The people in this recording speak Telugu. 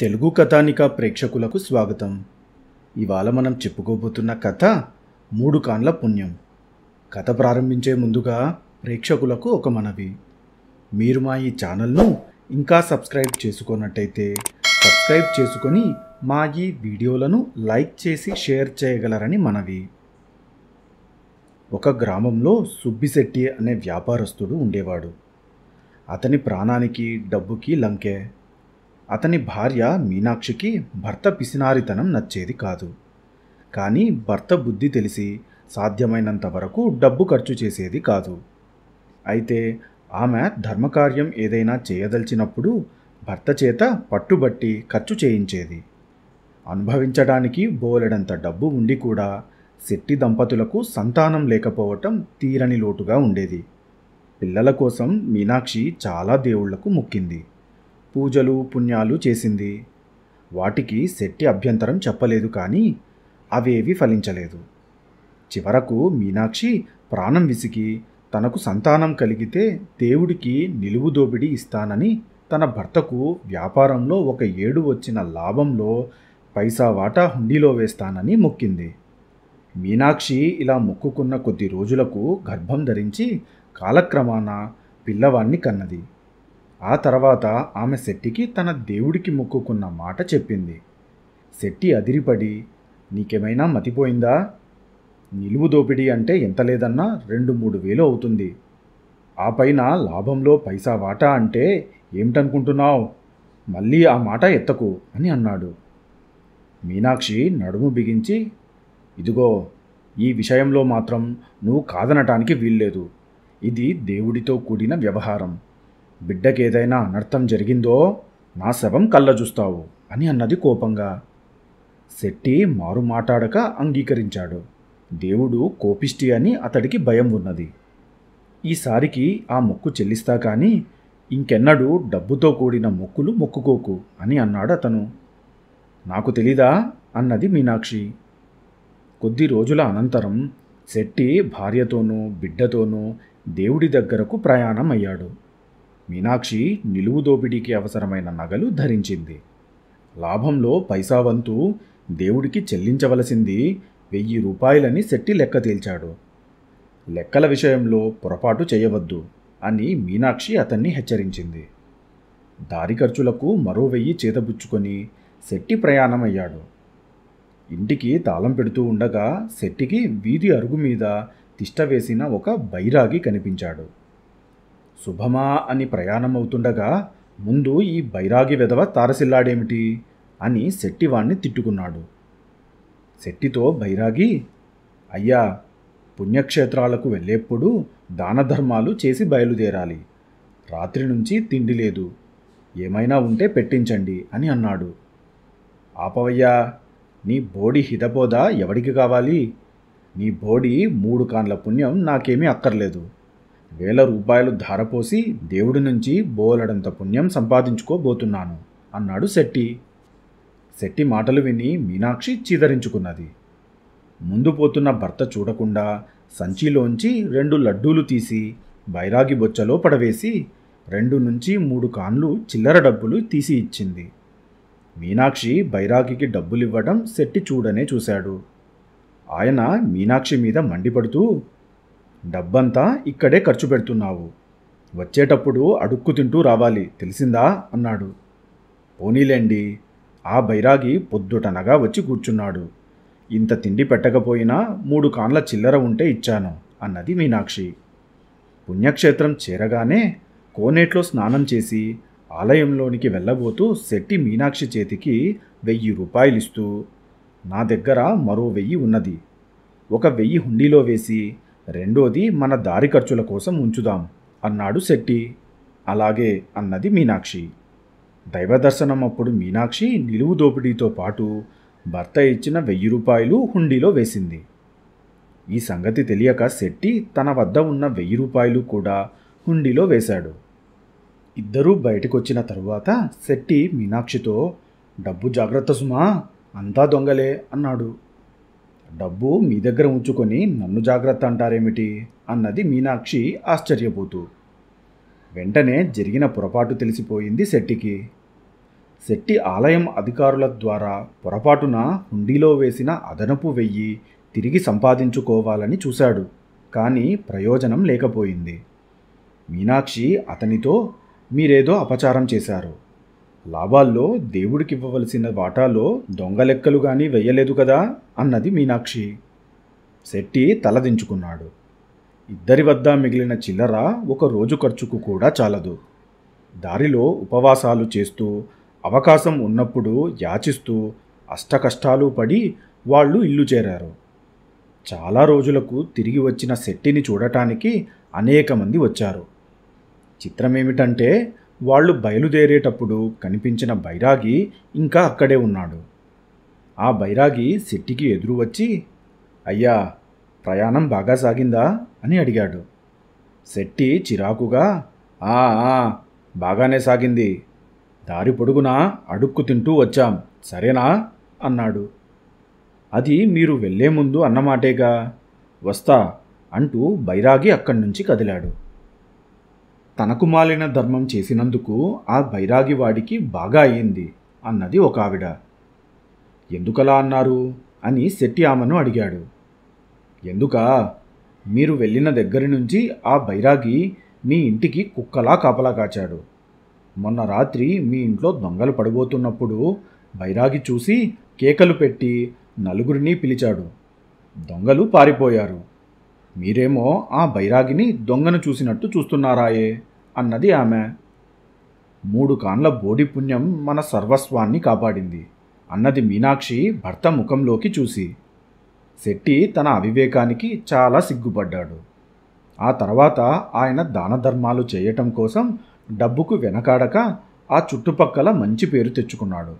తెలుగు కథానిక ప్రేక్షకులకు స్వాగతం ఇవాళ మనం చెప్పుకోబోతున్న కథ మూడు కాన్ల పుణ్యం కథ ప్రారంభించే ముందుగా ప్రేక్షకులకు ఒక మనవి మీరు మా ఈ ఛానల్ను ఇంకా సబ్స్క్రైబ్ చేసుకున్నట్టయితే సబ్స్క్రైబ్ చేసుకొని మా ఈ వీడియోలను లైక్ చేసి షేర్ చేయగలరని మనవి ఒక గ్రామంలో సుబ్బిశెట్టి అనే వ్యాపారస్తుడు ఉండేవాడు అతని ప్రాణానికి డబ్బుకి లంకే అతని భార్య మీనాక్షికి భర్త పిసినారితనం నచ్చేది కాదు కానీ భర్త బుద్ధి తెలిసి సాధ్యమైనంత వరకు డబ్బు ఖర్చు చేసేది కాదు అయితే ఆమె ధర్మకార్యం ఏదైనా చేయదలిచినప్పుడు భర్త చేత పట్టుబట్టి ఖర్చు చేయించేది అనుభవించడానికి బోలెడంత డబ్బు ఉండి కూడా శెట్టి దంపతులకు సంతానం లేకపోవటం తీరని లోటుగా ఉండేది పిల్లల కోసం మీనాక్షి చాలా దేవుళ్లకు మొక్కింది పూజలు పుణ్యాలు చేసింది వాటికి శెట్టి అభ్యంతరం చెప్పలేదు కానీ అవేవి ఫలించలేదు చివరకు మీనాక్షి ప్రాణం విసికి తనకు సంతానం కలిగితే దేవుడికి నిలువు దోపిడీ ఇస్తానని తన భర్తకు వ్యాపారంలో ఒక ఏడు వచ్చిన లాభంలో పైసా వాటా హుండీలో వేస్తానని మొక్కింది మీనాక్షి ఇలా మొక్కుకున్న కొద్ది రోజులకు గర్భం ధరించి కాలక్రమాన పిల్లవాణ్ణి కన్నది ఆ తర్వాత ఆమె శెట్టికి తన దేవుడికి మొక్కుకున్న మాట చెప్పింది శెట్టి అదిరిపడి నీకేమైనా మతిపోయిందా నిలువు దోపిడీ అంటే ఎంత లేదన్నా రెండు మూడు వేలు అవుతుంది ఆ పైన లాభంలో పైసా వాటా అంటే ఏమిటనుకుంటున్నావు మళ్ళీ ఆ మాట ఎత్తకు అని అన్నాడు మీనాక్షి నడుము బిగించి ఇదిగో ఈ విషయంలో మాత్రం నువ్వు కాదనటానికి వీల్లేదు ఇది దేవుడితో కూడిన వ్యవహారం బిడ్డకేదైనా అనర్థం జరిగిందో నా శవం కళ్ళ చూస్తావు అని అన్నది కోపంగా శెట్టి మారు మాట్లాడక అంగీకరించాడు దేవుడు కోపిష్టి అని అతడికి భయం ఉన్నది ఈసారికి ఆ మొక్కు చెల్లిస్తా కానీ ఇంకెన్నడూ డబ్బుతో కూడిన మొక్కులు మొక్కుకోకు అని అన్నాడు అతను నాకు తెలీదా అన్నది మీనాక్షి కొద్ది రోజుల అనంతరం శెట్టి భార్యతోనూ బిడ్డతోనూ దేవుడి దగ్గరకు ప్రయాణం అయ్యాడు మీనాక్షి నిలువు దోపిడీకి అవసరమైన నగలు ధరించింది లాభంలో పైసావంతు దేవుడికి చెల్లించవలసింది వెయ్యి రూపాయలని శెట్టి లెక్క తేల్చాడు లెక్కల విషయంలో పొరపాటు చేయవద్దు అని మీనాక్షి అతన్ని హెచ్చరించింది దారి ఖర్చులకు మరో వెయ్యి చేతబుచ్చుకొని శెట్టి ప్రయాణమయ్యాడు ఇంటికి తాళం పెడుతూ ఉండగా శెట్టికి వీధి అరుగు మీద తిష్టవేసిన ఒక బైరాగి కనిపించాడు శుభమా అని ప్రయాణమవుతుండగా ముందు ఈ బైరాగి వెధవ తారసిల్లాడేమిటి అని శెట్టివాణ్ణి తిట్టుకున్నాడు శెట్టితో బైరాగి అయ్యా పుణ్యక్షేత్రాలకు వెళ్ళేప్పుడు దానధర్మాలు చేసి బయలుదేరాలి రాత్రి నుంచి తిండి లేదు ఏమైనా ఉంటే పెట్టించండి అని అన్నాడు ఆపవయ్యా నీ బోడి హితబోధ ఎవడికి కావాలి నీ బోడి మూడు కాన్ల పుణ్యం నాకేమీ అక్కర్లేదు వేల రూపాయలు ధారపోసి దేవుడి నుంచి బోలడంత పుణ్యం సంపాదించుకోబోతున్నాను అన్నాడు శెట్టి శెట్టి మాటలు విని మీనాక్షి చీదరించుకున్నది ముందు పోతున్న భర్త చూడకుండా సంచిలోంచి రెండు లడ్డూలు తీసి బైరాగి బొచ్చలో పడవేసి రెండు నుంచి మూడు కాన్లు చిల్లర డబ్బులు తీసి ఇచ్చింది మీనాక్షి బైరాగికి డబ్బులివ్వడం శెట్టి చూడనే చూశాడు ఆయన మీనాక్షి మీద మండిపడుతూ డబ్బంతా ఇక్కడే ఖర్చు పెడుతున్నావు వచ్చేటప్పుడు అడుక్కు తింటూ రావాలి తెలిసిందా అన్నాడు పోనీలేండి ఆ బైరాగి పొద్దుటనగా వచ్చి కూర్చున్నాడు ఇంత తిండి పెట్టకపోయినా మూడు కాన్ల చిల్లర ఉంటే ఇచ్చాను అన్నది మీనాక్షి పుణ్యక్షేత్రం చేరగానే కోనేట్లో స్నానం చేసి ఆలయంలోనికి వెళ్ళబోతూ శెట్టి మీనాక్షి చేతికి వెయ్యి రూపాయలిస్తూ నా దగ్గర మరో వెయ్యి ఉన్నది ఒక వెయ్యి హుండీలో వేసి రెండోది మన దారి ఖర్చుల కోసం ఉంచుదాం అన్నాడు శెట్టి అలాగే అన్నది మీనాక్షి దైవదర్శనం అప్పుడు మీనాక్షి నిలువు దోపిడీతో పాటు భర్త ఇచ్చిన వెయ్యి రూపాయలు హుండీలో వేసింది ఈ సంగతి తెలియక శెట్టి తన వద్ద ఉన్న వెయ్యి రూపాయలు కూడా హుండీలో వేశాడు ఇద్దరూ బయటకొచ్చిన తరువాత శెట్టి మీనాక్షితో డబ్బు జాగ్రత్త సుమా అంతా దొంగలే అన్నాడు డబ్బు మీ దగ్గర ఉంచుకొని నన్ను జాగ్రత్త అంటారేమిటి అన్నది మీనాక్షి ఆశ్చర్యపోతూ వెంటనే జరిగిన పొరపాటు తెలిసిపోయింది శెట్టికి శెట్టి ఆలయం అధికారుల ద్వారా పొరపాటున హుండీలో వేసిన అదనపు వెయ్యి తిరిగి సంపాదించుకోవాలని చూశాడు కానీ ప్రయోజనం లేకపోయింది మీనాక్షి అతనితో మీరేదో అపచారం చేశారు లాభాల్లో దేవుడికి ఇవ్వవలసిన వాటాలో దొంగలెక్కలు గాని వెయ్యలేదు కదా అన్నది మీనాక్షి శెట్టి తలదించుకున్నాడు ఇద్దరి వద్ద మిగిలిన చిల్లర ఒక రోజు ఖర్చుకు కూడా చాలదు దారిలో ఉపవాసాలు చేస్తూ అవకాశం ఉన్నప్పుడు యాచిస్తూ అష్టకష్టాలు పడి వాళ్ళు ఇల్లు చేరారు చాలా రోజులకు తిరిగి వచ్చిన శెట్టిని చూడటానికి అనేక మంది వచ్చారు చిత్రమేమిటంటే వాళ్ళు బయలుదేరేటప్పుడు కనిపించిన బైరాగి ఇంకా అక్కడే ఉన్నాడు ఆ బైరాగి శెట్టికి ఎదురు వచ్చి అయ్యా ప్రయాణం బాగా సాగిందా అని అడిగాడు శెట్టి చిరాకుగా ఆ బాగానే సాగింది దారి పొడుగునా అడుక్కు తింటూ వచ్చాం సరేనా అన్నాడు అది మీరు వెళ్లే ముందు అన్నమాటేగా వస్తా అంటూ బైరాగి అక్కడి నుంచి కదిలాడు తనకు మాలిన ధర్మం చేసినందుకు ఆ బైరాగివాడికి బాగా అయింది అన్నది ఒక ఆవిడ ఎందుకలా అన్నారు అని శెట్టి ఆమెను అడిగాడు ఎందుక మీరు వెళ్ళిన దగ్గరి నుంచి ఆ బైరాగి మీ ఇంటికి కుక్కలా కాపలా కాచాడు మొన్న రాత్రి మీ ఇంట్లో దొంగలు పడిపోతున్నప్పుడు బైరాగి చూసి కేకలు పెట్టి నలుగురిని పిలిచాడు దొంగలు పారిపోయారు మీరేమో ఆ బైరాగిని దొంగను చూసినట్టు చూస్తున్నారాయే అన్నది ఆమె మూడు కాన్ల బోడి పుణ్యం మన సర్వస్వాన్ని కాపాడింది అన్నది మీనాక్షి భర్త ముఖంలోకి చూసి శెట్టి తన అవివేకానికి చాలా సిగ్గుపడ్డాడు ఆ తర్వాత ఆయన దాన ధర్మాలు చేయటం కోసం డబ్బుకు వెనకాడక ఆ చుట్టుపక్కల మంచి పేరు తెచ్చుకున్నాడు